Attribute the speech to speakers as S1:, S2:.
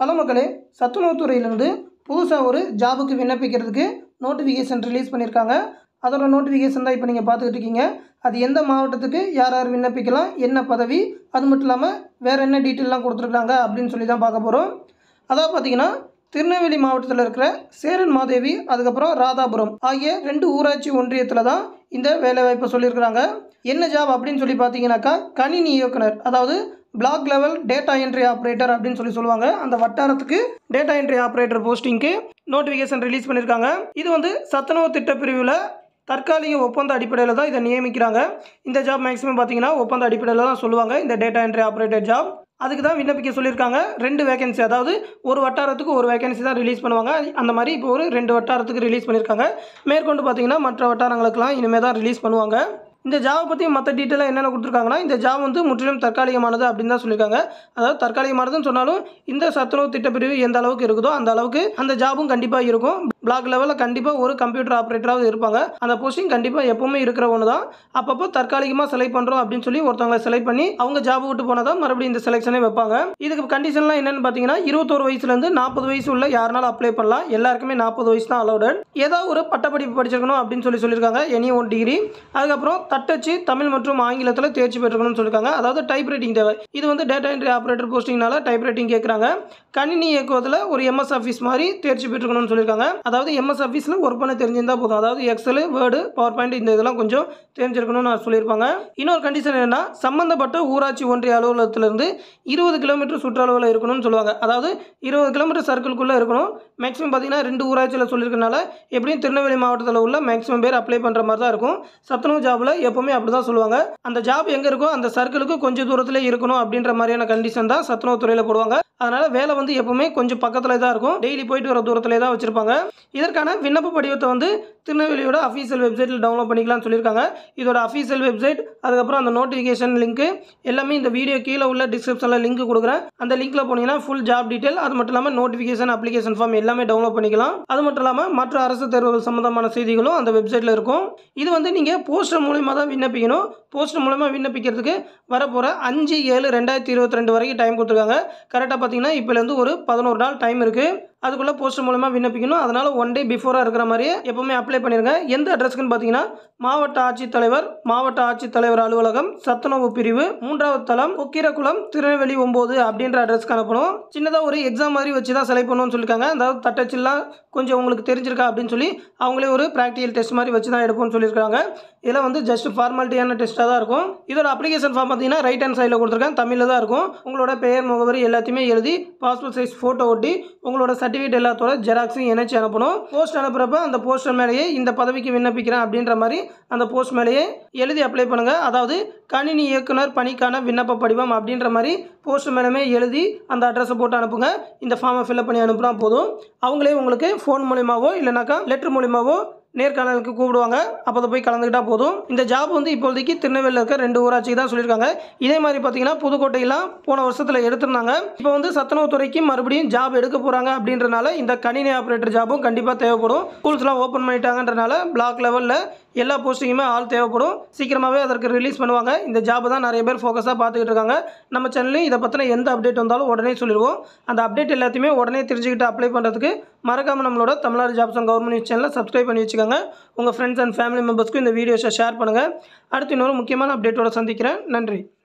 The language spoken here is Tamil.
S1: ஹலோ மக்களே சத்துணவுத்துறையிலேருந்து புதுசாக ஒரு ஜாபுக்கு விண்ணப்பிக்கிறதுக்கு நோட்டிஃபிகேஷன் ரிலீஸ் பண்ணியிருக்காங்க அதோட நோட்டிஃபிகேஷன் தான் இப்போ நீங்கள் பார்த்துக்கிட்டு இருக்கீங்க அது எந்த மாவட்டத்துக்கு யார் யார் விண்ணப்பிக்கலாம் என்ன பதவி அது மட்டும் இல்லாமல் வேறு என்ன டீட்டெயிலெலாம் கொடுத்துருக்காங்க அப்படின்னு சொல்லி தான் பார்க்க போகிறோம் அதாவது பார்த்திங்கன்னா திருநெல்வேலி மாவட்டத்தில் இருக்கிற சேரன் மாதேவி அதுக்கப்புறம் ராதாபுரம் ஆகிய ரெண்டு ஊராட்சி ஒன்றியத்தில் தான் இந்த வேலைவாய்ப்பை சொல்லியிருக்கிறாங்க என்ன ஜாப் அப்படின்னு சொல்லி பார்த்தீங்கன்னாக்கா கணினி இயக்குனர் அதாவது block level data entry operator அப்படின்னு சொல்லி சொல்லுவாங்க அந்த வட்டாரத்துக்கு டேட்டா என்ட்ரி ஆப்ரேட்டர் போஸ்டிங்க்கு நோட்டிஃபிகேஷன் ரிலீஸ் பண்ணியிருக்காங்க இது வந்து சத்துணவு திட்ட பிரிவில் தற்காலிக ஒப்பந்த அடிப்படையில் தான் இதை நியமிக்கிறாங்க இந்த ஜாப் மேக்ஸிமம் பார்த்தீங்கன்னா ஒப்பந்த அடிப்படையில் தான் சொல்லுவாங்க இந்த டேட்டா என்ட்ரி ஆப்ரேட்டர் ஜாப் அதுக்கு தான் விண்ணப்பிக்க சொல்லியிருக்காங்க ரெண்டு வேகன்சி அதாவது ஒரு வட்டாரத்துக்கு ஒரு வேகன்சி தான் ரிலீஸ் பண்ணுவாங்க அந்த மாதிரி இப்போ ஒரு ரெண்டு வட்டாரத்துக்கு ரிலீஸ் பண்ணியிருக்காங்க மேற்கொண்டு பார்த்திங்கன்னா மற்ற வட்டாரங்களுக்கெல்லாம் இனிமேல் தான் ரிலீஸ் பண்ணுவாங்க இந்த ஜாவை பற்றி மற்ற டீட்டெயிலாக என்னென்ன கொடுத்துருக்காங்கன்னா இந்த ஜாப் வந்து முற்றிலும் தற்காலிகமானது அப்படின்னு தான் சொல்லியிருக்காங்க அதாவது தற்காலிகமானதுன்னு சொன்னாலும் இந்த சத்துணவு திட்டப்பிரிவு எந்த அளவுக்கு இருக்குதோ அந்த அளவுக்கு அந்த ஜாபும் கண்டிப்பாக இருக்கும் பிளாக் லெவலில் கண்டிப்பாக ஒரு கம்ப்யூட்டர் ஆப்ரேட்டராக இருப்பாங்க அந்த போஸ்டிங் கண்டிப்பாக எப்பவுமே இருக்கிற ஒன்று தான் அப்பப்போ தற்காலிகமாக செலக்ட் பண்ணுறோம் அப்படின்னு சொல்லி ஒருத்தவங்க செலக்ட் பண்ணி அவங்க ஜாப் விட்டு போனால் மறுபடியும் இந்த செலெக்ஷனே வைப்பாங்க இதுக்கு கண்டிஷன்லாம் என்னென்னு பார்த்தீங்கன்னா இருபத்தோரு வயசுலேருந்து நாற்பது வயசு உள்ள யாருனாலும் அப்ளை பண்ணலாம் எல்லாருக்குமே நாற்பது வயசு தான் அலௌடட் ஏதாவது ஒரு பட்டப்படிப்பு படிச்சிருக்கணும் அப்படின்னு சொல்லி சொல்லியிருக்காங்க எனி ஒன் டிகிரி அதுக்கப்புறம் தட்டச்சு தமிழ் மற்றும் ஆங்கிலத்தில் தேர்ச்சி பெற்றுக்கணும்னு சொல்லியிருக்காங்க அதாவது டைப் ரைட்டிங் தேவை இது வந்து டேட்டா என்ட்ரி ஆப்ரேட்டர் போஸ்டிங்னால டைப் ரைட்டிங் கேட்குறாங்க கணினி இயக்குவதில் ஒரு எம்எஸ் ஆஃபீஸ் மாதிரி தேர்ச்சி பெற்றுக்கணும்னு சொல்லியிருக்காங்க அதாவது எம்எஸ் ஆஃபீஸில் ஒர்க் பண்ண தெரிஞ்சிருந்தால் போதும் அதாவது எக்ஸலு வேர்டு பவர் பாயிண்ட் இந்த இதெல்லாம் கொஞ்சம் தெரிஞ்சிருக்கணும்னு நான் சொல்லியிருப்பாங்க இன்னொரு கண்டிஷன் என்னென்னா சம்மந்தப்பட்ட ஊராட்சி ஒன்றிய அலுவலகத்திலிருந்து இருபது கிலோமீட்டர் சுற்றளவில் இருக்கணும்னு சொல்லுவாங்க அதாவது இருபது கிலோமீட்டர் சர்க்கிள்குள்ளே இருக்கணும் மேக்ஸிமம் பார்த்தீங்கன்னா ரெண்டு ஊராட்சியில் சொல்லியிருக்கனால எப்படியும் திருநெல்வேலி மாவட்டத்தில் உள்ள மேக்ஸிமம் பேர் அப்ளை பண்ணுற மாதிரி தான் இருக்கும் சத்துணவு ஜாபில் எப்போவுமே அப்படி தான் சொல்லுவாங்க அந்த ஜாப் எங்கே இருக்கோ அந்த சர்க்கிளுக்கு கொஞ்சம் தூரத்தில் இருக்கணும் அப்படின்ற மாதிரியான கண்டிஷன் தான் சத்துணவு துறையில் போடுவாங்க அதனால் வேலை வந்து எப்பவுமே கொஞ்சம் பக்கத்தில் தான் இருக்கும் டெய்லி போயிட்டு வர தூரத்தில் தான் வச்சுருப்பாங்க இதற்கான விண்ணப்ப படிவத்தை வந்து திருநெல்வேலியோட அஃபீஷியல் வெப்சைட்டில் டவுன்லோட் பண்ணிக்கலாம்னு சொல்லியிருக்காங்க இதோட அஃபீஷியல் வெப்சைட் அதுக்கப்புறம் அந்த நோட்டிஃபிகேஷன் லிங்க்கு எல்லாமே இந்த வீடியோ கீழே உள்ள டிஸ்கிரிப்ஷனில் லிங்க் கொடுக்குறேன் அந்த லிங்க்கில் போனீங்கன்னா ஃபுல் ஜாப் டீட்டெயில் அது மட்டும் இல்லாமல் நோட்டிஃபிகேஷன் அப்ளிகேஷன் ஃபார்ம் எல்லாமே டவுன்லோட் பண்ணிக்கலாம் அது மட்டும் இல்லாமல் மற்ற அரசு தேர்வுகள் சம்மந்தமான செய்திகளும் அந்த வெப்சைட்டில் இருக்கும் இது வந்து நீங்கள் போஸ்டர் மூலியமாக தான் விண்ணப்பிக்கணும் போஸ்டர் மூலமாக விண்ணப்பிக்கிறதுக்கு வரப்போகிற அஞ்சு ஏழு ரெண்டாயிரத்தி இருபத்தி ரெண்டு வரைக்கும் டைம் கொடுத்துருக்காங்க கரெக்டாக பார்த்தீங்கன்னா இப்போலேருந்து ஒரு பதினோரு நாள் டைம் இருக்குது அதுக்குள்ளே போஸ்ட் மூலமாக விண்ணப்பிக்கணும் அதனால் ஒன் டே பிஃபோராக இருக்கிற மாதிரியே எப்போவுமே அப்ளை பண்ணிடுங்க எந்த அட்ரஸ்க்குன்னு பார்த்தீங்கன்னா மாவட்ட ஆட்சித்தலைவர் மாவட்ட ஆட்சித்தலைவர் அலுவலகம் சத்துணவு பிரிவு மூன்றாவது தளம் ஒக்கீரக்குளம் திருநெல்வேலி ஒம்பது அப்படின்ற அட்ரஸ்க்கு அனுப்பணும் சின்னதாக ஒரு எக்ஸாம் மாதிரி வச்சு தான் செலக்ட் பண்ணணும்னு சொல்லியிருக்காங்க அதாவது தட்டச்சில்லாம் கொஞ்சம் உங்களுக்கு தெரிஞ்சிருக்கா அப்படின்னு சொல்லி அவங்களே ஒரு ப்ராக்டிக்கல் டெஸ்ட் மாதிரி வச்சு தான் எடுப்போம்னு சொல்லியிருக்காங்க இதெல்லாம் வந்து ஜஸ்ட் ஃபார்மாலிட்டியான டெஸ்ட்டாக தான் இருக்கும் இதோட அப்ளிகேஷன் ஃபார்ம் பார்த்தீங்கன்னா ரைட் ஹேண்ட் சைடில் கொடுத்துருக்கேன் தமிழில் தான் இருக்கும் உங்களோட பெயர் முகவரி எல்லாத்தையுமே எழுதி பாஸ்போர்ட் சைஸ் ஃபோட்டோ ஒட்டி உங்களோட சர்டிஃபிகேட் சர்டிஃபிகேட் எல்லாத்தோட ஜெராக்ஸும் இணைச்சி அனுப்பணும் போஸ்ட் அனுப்புறப்ப அந்த போஸ்டர் மேலேயே இந்த பதவிக்கு விண்ணப்பிக்கிறேன் அப்படின்ற மாதிரி அந்த போஸ்ட் மேலேயே எழுதி அப்ளை பண்ணுங்கள் அதாவது கணினி இயக்குனர் பணிக்கான விண்ணப்ப படிவம் அப்படின்ற மாதிரி போஸ்ட் மேலமே எழுதி அந்த அட்ரஸை போட்டு அனுப்புங்க இந்த ஃபார்மை ஃபில்அப் பண்ணி அனுப்புனா போதும் அவங்களே உங்களுக்கு ஃபோன் மூலியமாகவோ இல்லைனாக்கா லெட்ரு மூலியமாகவோ நேர்காணலுக்கு கூப்பிடுவாங்க அப்போ அதை போய் கலந்துக்கிட்டால் போதும் இந்த ஜாப் வந்து இப்போதைக்கு திருநெல்வேலியில் இருக்க ரெண்டு ஊராட்சிக்கு தான் சொல்லியிருக்காங்க இதே மாதிரி பார்த்தீங்கன்னா புதுக்கோட்டையெல்லாம் போன வருஷத்தில் எடுத்திருந்தாங்க இப்போ வந்து சத்துணவு துறைக்கு மறுபடியும் ஜாப் எடுக்க போகிறாங்க அப்படின்றனால இந்த கணினி ஆப்ரேட்டர் ஜாபும் கண்டிப்பாக தேவைப்படும் ஸ்கூல்ஸ்லாம் ஓப்பன் பண்ணிட்டாங்கன்றனால பிளாக் லெவலில் எல்லா போஸ்டிங்குமே ஆள் தேவைப்படும் சீக்கிரமாகவே அதற்கு ரிலீஸ் பண்ணுவாங்க இந்த ஜாப் தான் நிறைய பேர் ஃபோக்கஸாக பார்த்துக்கிட்டு இருக்காங்க நம்ம சேனல்லையும் இதை பற்றின எந்த அப்டேட் வந்தாலும் உடனே சொல்லிடுவோம் அந்த அப்டேட் எல்லாத்தையுமே உடனே தெரிஞ்சுக்கிட்டு அப்ளை பண்ணுறதுக்கு மறக்காமல் நம்மளோட Tamil Nadu jobs and government news சேனலில் சப்ஸ்கிரைப் பண்ணி வச்சுக்கோங்க உங்கள் ஃப்ரெண்ட்ஸ் அண்ட் ஃபேமிலி மெம்பர்ஸ்க்கும் இந்த வீடியோஸை ஷேர் பண்ணுங்கள் அடுத்து இன்னொரு முக்கியமான அப்டேட்டோட சந்திக்கிறேன் நன்றி